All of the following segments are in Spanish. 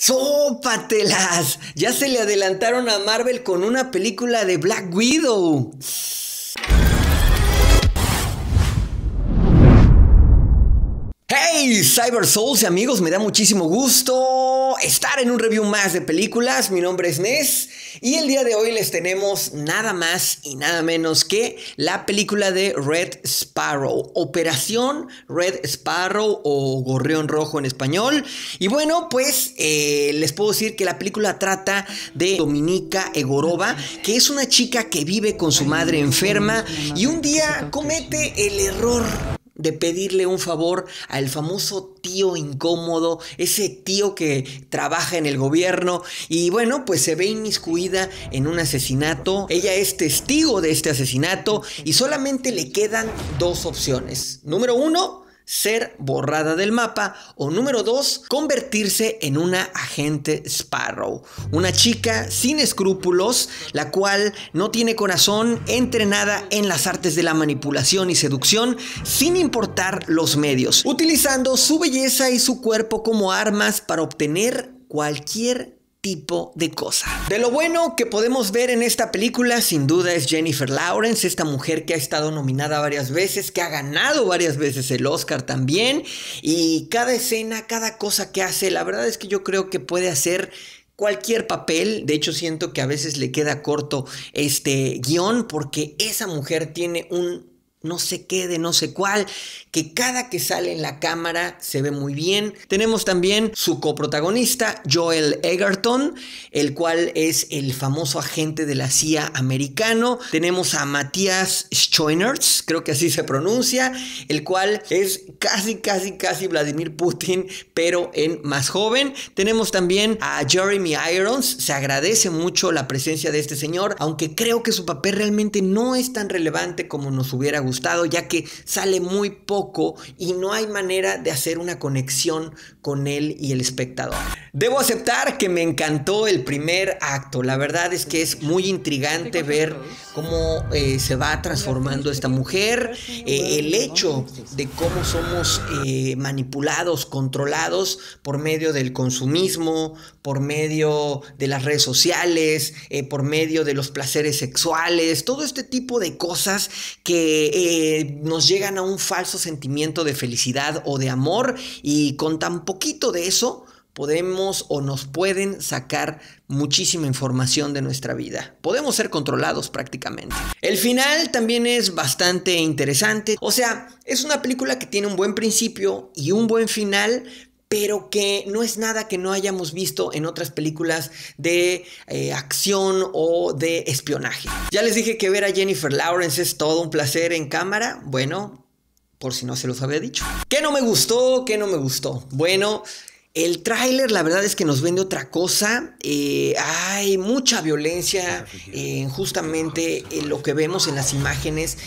¡Sópatelas! Ya se le adelantaron a Marvel con una película de Black Widow. Hey, Cyber Souls y amigos, me da muchísimo gusto estar en un review más de películas. Mi nombre es Nes y el día de hoy les tenemos nada más y nada menos que la película de Red Sparrow, Operación Red Sparrow o Gorrión Rojo en español. Y bueno, pues eh, les puedo decir que la película trata de Dominica Egorova, que es una chica que vive con su madre enferma y un día comete el error de pedirle un favor al famoso tío incómodo, ese tío que trabaja en el gobierno y bueno, pues se ve inmiscuida en un asesinato. Ella es testigo de este asesinato y solamente le quedan dos opciones. Número uno, ser borrada del mapa o número 2, convertirse en una agente Sparrow, una chica sin escrúpulos, la cual no tiene corazón, entrenada en las artes de la manipulación y seducción, sin importar los medios, utilizando su belleza y su cuerpo como armas para obtener cualquier tipo de cosa. De lo bueno que podemos ver en esta película, sin duda, es Jennifer Lawrence, esta mujer que ha estado nominada varias veces, que ha ganado varias veces el Oscar también, y cada escena, cada cosa que hace, la verdad es que yo creo que puede hacer cualquier papel. De hecho, siento que a veces le queda corto este guión porque esa mujer tiene un no sé qué, de no sé cuál, que cada que sale en la cámara se ve muy bien. Tenemos también su coprotagonista, Joel Egerton, el cual es el famoso agente de la CIA americano. Tenemos a Matías Schoenertz, creo que así se pronuncia, el cual es casi, casi, casi Vladimir Putin, pero en más joven. Tenemos también a Jeremy Irons, se agradece mucho la presencia de este señor, aunque creo que su papel realmente no es tan relevante como nos hubiera gustado gustado, ya que sale muy poco y no hay manera de hacer una conexión con él y el espectador. Debo aceptar que me encantó el primer acto, la verdad es que es muy intrigante ver cómo eh, se va transformando esta mujer, eh, el hecho de cómo somos eh, manipulados, controlados por medio del consumismo, por medio de las redes sociales, por medio de los placeres sexuales, todo este tipo de cosas que eh, nos llegan a un falso sentimiento de felicidad o de amor y con tan poquito de eso podemos o nos pueden sacar muchísima información de nuestra vida. Podemos ser controlados prácticamente. El final también es bastante interesante. O sea, es una película que tiene un buen principio y un buen final, pero que no es nada que no hayamos visto en otras películas de eh, acción o de espionaje. Ya les dije que ver a Jennifer Lawrence es todo un placer en cámara. Bueno, por si no se los había dicho. ¿Qué no me gustó? ¿Qué no me gustó? Bueno, el tráiler, la verdad es que nos vende otra cosa. Eh, hay mucha violencia. Ah, eh, justamente eh, lo que vemos en las imágenes,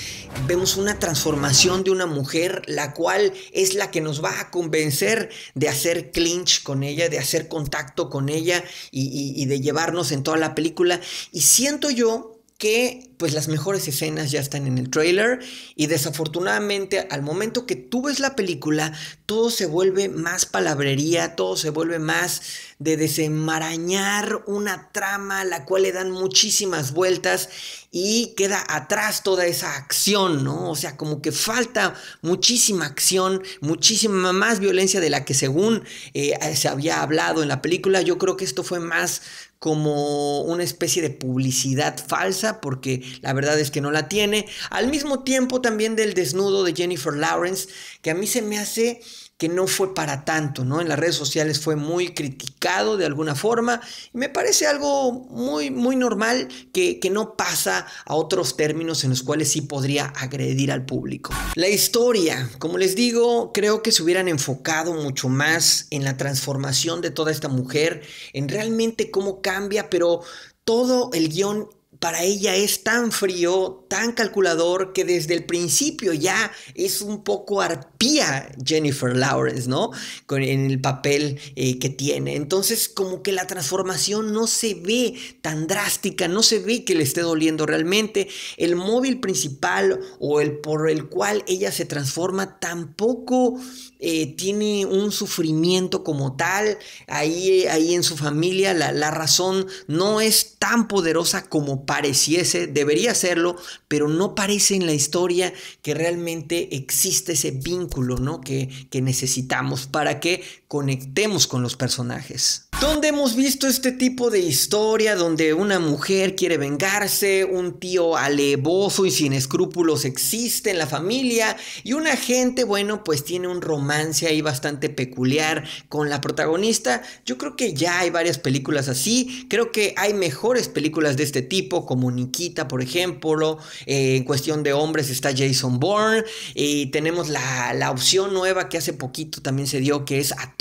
vemos una transformación de una mujer, la cual es la que nos va a convencer de hacer clinch con ella, de hacer contacto con ella y de llevarnos en toda la película. Y siento yo que pues las mejores escenas ya están en el trailer y desafortunadamente al momento que tú ves la película, todo se vuelve más palabrería, todo se vuelve más de desenmarañar una trama a la cual le dan muchísimas vueltas y queda atrás toda esa acción, ¿no? O sea, como que falta muchísima acción, muchísima más violencia de la que según eh, se había hablado en la película. Yo creo que esto fue más como una especie de publicidad falsa porque la verdad es que no la tiene. Al mismo tiempo también del desnudo de Jennifer Lawrence, que a mí se me hace que no fue para tanto, ¿no? En las redes sociales fue muy criticado de alguna forma. Y me parece algo muy, muy normal que, que no pasa a otros términos en los cuales sí podría agredir al público. La historia, como les digo, creo que se hubieran enfocado mucho más en la transformación de toda esta mujer, en realmente cómo cambia, pero todo el guión para ella es tan frío, tan calculador, que desde el principio ya es un poco arpía Jennifer Lawrence, ¿no? Con, en el papel eh, que tiene. Entonces como que la transformación no se ve tan drástica, no se ve que le esté doliendo realmente. El móvil principal o el por el cual ella se transforma tampoco eh, tiene un sufrimiento como tal. Ahí, ahí en su familia la, la razón no es tan poderosa como para pareciese, debería serlo, pero no parece en la historia que realmente existe ese vínculo, ¿no? Que, que necesitamos para que conectemos con los personajes. ¿Dónde hemos visto este tipo de historia donde una mujer quiere vengarse, un tío alevoso y sin escrúpulos existe en la familia y una gente, bueno, pues tiene un romance ahí bastante peculiar con la protagonista? Yo creo que ya hay varias películas así, creo que hay mejores películas de este tipo como Nikita, por ejemplo, eh, en cuestión de hombres está Jason Bourne y tenemos la, la opción nueva que hace poquito también se dio que es a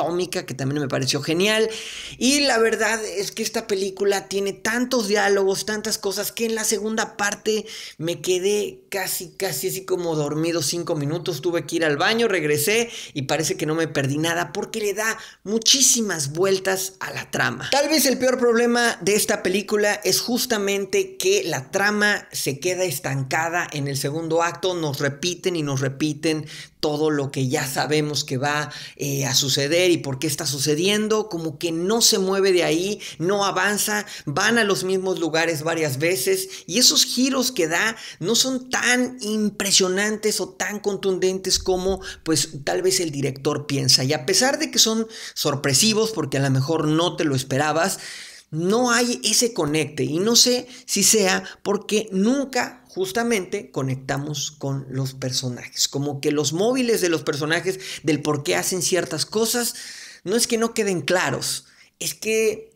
que también me pareció genial. Y la verdad es que esta película tiene tantos diálogos, tantas cosas, que en la segunda parte me quedé casi, casi así como dormido cinco minutos. Tuve que ir al baño, regresé y parece que no me perdí nada porque le da muchísimas vueltas a la trama. Tal vez el peor problema de esta película es justamente que la trama se queda estancada en el segundo acto, nos repiten y nos repiten todo lo que ya sabemos que va eh, a suceder y por qué está sucediendo, como que no se mueve de ahí, no avanza, van a los mismos lugares varias veces y esos giros que da no son tan impresionantes o tan contundentes como pues tal vez el director piensa. Y a pesar de que son sorpresivos porque a lo mejor no te lo esperabas, no hay ese conecte y no sé si sea porque nunca justamente conectamos con los personajes, como que los móviles de los personajes, del por qué hacen ciertas cosas, no es que no queden claros, es que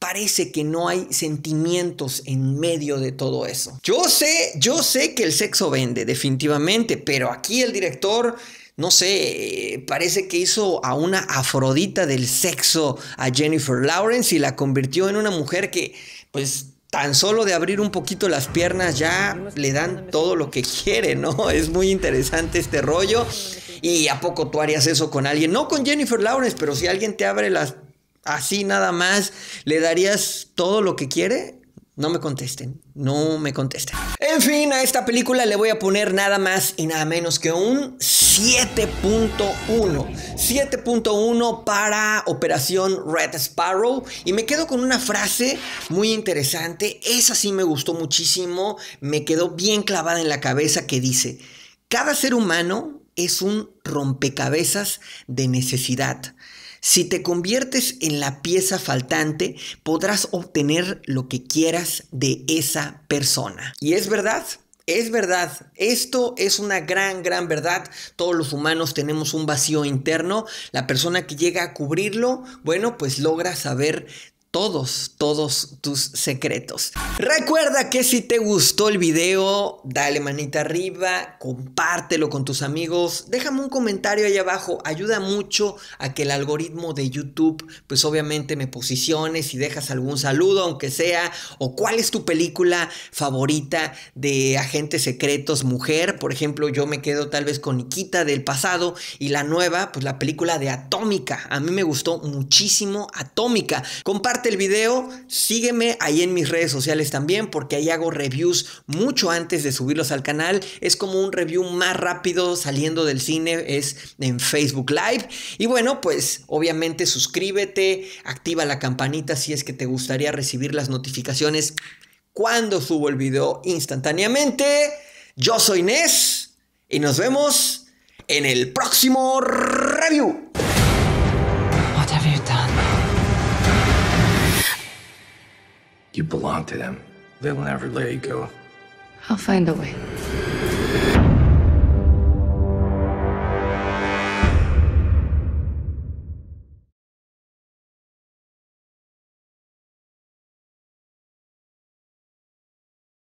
parece que no hay sentimientos en medio de todo eso. Yo sé, yo sé que el sexo vende, definitivamente, pero aquí el director no sé, eh, parece que hizo a una afrodita del sexo a Jennifer Lawrence y la convirtió en una mujer que, pues, tan solo de abrir un poquito las piernas ya le dan todo lo que quiere, ¿no? Es muy interesante este rollo. ¿Y a poco tú harías eso con alguien? No con Jennifer Lawrence, pero si alguien te abre las así nada más, ¿le darías todo lo que quiere? No me contesten, no me contesten. En fin, a esta película le voy a poner nada más y nada menos que un 7.1. 7.1 para Operación Red Sparrow. Y me quedo con una frase muy interesante. Esa sí me gustó muchísimo. Me quedó bien clavada en la cabeza que dice, cada ser humano es un rompecabezas de necesidad. Si te conviertes en la pieza faltante, podrás obtener lo que quieras de esa persona. Y es verdad, es verdad, esto es una gran, gran verdad. Todos los humanos tenemos un vacío interno. La persona que llega a cubrirlo, bueno, pues logra saber todos, todos tus secretos. Recuerda que si te gustó el video, dale manita arriba, compártelo con tus amigos, déjame un comentario ahí abajo, ayuda mucho a que el algoritmo de YouTube pues obviamente me posiciones y dejas algún saludo aunque sea, o cuál es tu película favorita de Agentes Secretos Mujer, por ejemplo yo me quedo tal vez con Nikita del pasado y la nueva, pues la película de Atómica, a mí me gustó muchísimo Atómica, comparte el video, sígueme ahí en mis redes sociales también porque ahí hago reviews mucho antes de subirlos al canal. Es como un review más rápido saliendo del cine, es en Facebook Live. Y bueno, pues obviamente suscríbete, activa la campanita si es que te gustaría recibir las notificaciones cuando subo el video instantáneamente. Yo soy inés y nos vemos en el próximo review. You belong to them. They'll never let you go. I'll find a way.